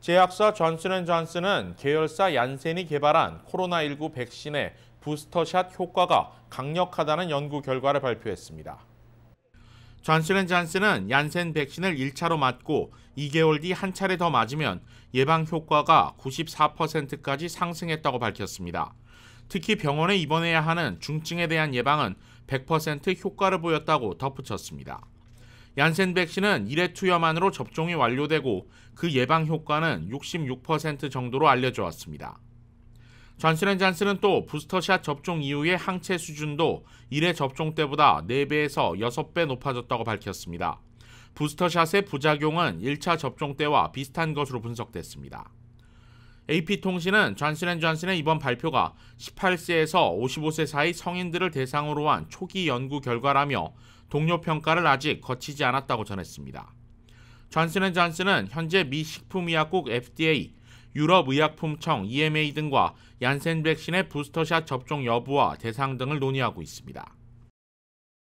제약사 존슨앤존슨은 계열사 얀센이 개발한 코로나19 백신의 부스터샷 효과가 강력하다는 연구 결과를 발표했습니다. 존슨앤존슨은 얀센 백신을 1차로 맞고 2개월 뒤 한 차례 더 맞으면 예방 효과가 94%까지 상승했다고 밝혔습니다. 특히 병원에 입원해야 하는 중증에 대한 예방은 100% 효과를 보였다고 덧붙였습니다. 얀센 백신은 1회 투여만으로 접종이 완료되고 그 예방 효과는 66% 정도로 알려져 왔습니다. 잔슨앤잔슨은 또 부스터샷 접종 이후의 항체 수준도 1회 접종 때보다 4배에서 6배 높아졌다고 밝혔습니다. 부스터샷의 부작용은 1차 접종 때와 비슷한 것으로 분석됐습니다. AP통신은 존슨앤존슨의 이번 발표가 18세에서 55세 사이 성인들을 대상으로 한 초기 연구 결과라며 동료 평가를 아직 거치지 않았다고 전했습니다. 존슨앤존슨은 현재 미 식품의약국 FDA, 유럽의약품청 EMA 등과 얀센 백신의 부스터샷 접종 여부와 대상 등을 논의하고 있습니다.